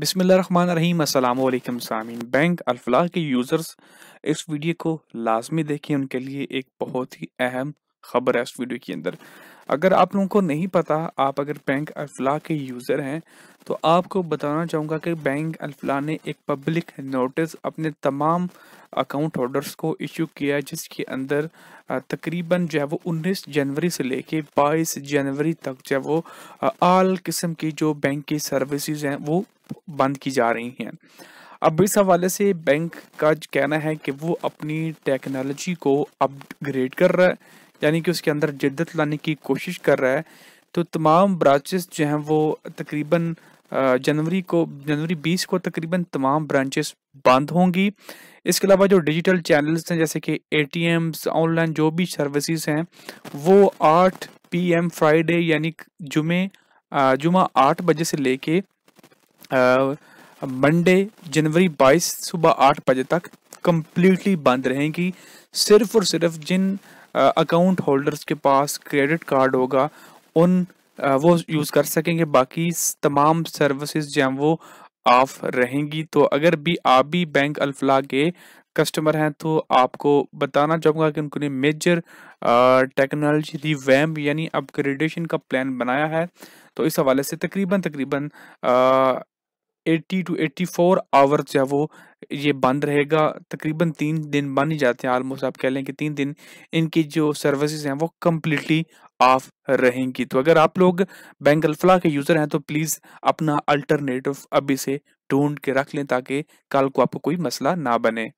बिसमीम अल्लाम सामीन बैंक अलफलाह के यूज़र्स इस वीडियो को लाजमी देखें उनके लिए एक बहुत ही अहम ख़बर है इस वीडियो के अंदर अगर आप लोगों को नहीं पता आप अगर बैंक अलफलाह के यूज़र हैं तो आपको बताना चाहूँगा कि बैंक अलफलाह ने एक पब्लिक नोटिस अपने तमाम अकाउंट होल्डर्स को इशू किया जिसके अंदर तकरीबन जो है वो 19 जनवरी से लेके 22 जनवरी तक जो है वो आल किस्म की जो बैंक की सर्विसेज हैं वो बंद की जा रही हैं अब इस हवाले से बैंक का कहना है कि वो अपनी टेक्नोलॉजी को अपग्रेड कर रहा है यानी कि उसके अंदर जिद्दत लाने की कोशिश कर रहा है तो तमाम ब्रांचेस जो हैं वो तकरीबन जनवरी को जनवरी बीस को तकरीबन तमाम ब्रांचेस बंद होंगी इसके अलावा जो डिजिटल चैनल्स हैं जैसे कि ए ऑनलाइन जो भी सर्विसेज हैं वो आठ पी एम फ्राइडे यानी जुमे जुमा आठ बजे से लेके मंडे जनवरी 22 सुबह 8 बजे तक कम्प्लीटली बंद रहेंगी सिर्फ और सिर्फ जिन अकाउंट होल्डर्स के पास क्रेडिट कार्ड होगा उन वो यूज़ कर सकेंगे बाकी तमाम सर्विसेज जो हैं वो ऑफ रहेंगी तो अगर भी आप भी बैंक अल्फला के कस्टमर हैं तो आपको बताना चाहूँगा कि उनको ने मेजर टेक्नोलॉजी वैम यानी अपग्रेडेशन का प्लान बनाया है तो इस हवाले से तकरीबन तकरीबन एट्टी टू फोर आवर जो है वो ये बंद रहेगा तकरीबन तीन दिन बन ही जाते हैं आलमोस्ट आप कह लें कि तीन दिन इनकी जो सर्विसेज हैं वो कम्प्लीटली ऑफ रहेंगी तो अगर आप लोग बैंक अल्फला के यूज़र हैं तो प्लीज़ अपना अल्टरनेटिव अभी से ढूंढ के रख लें ताकि कल को आपको कोई मसला ना बने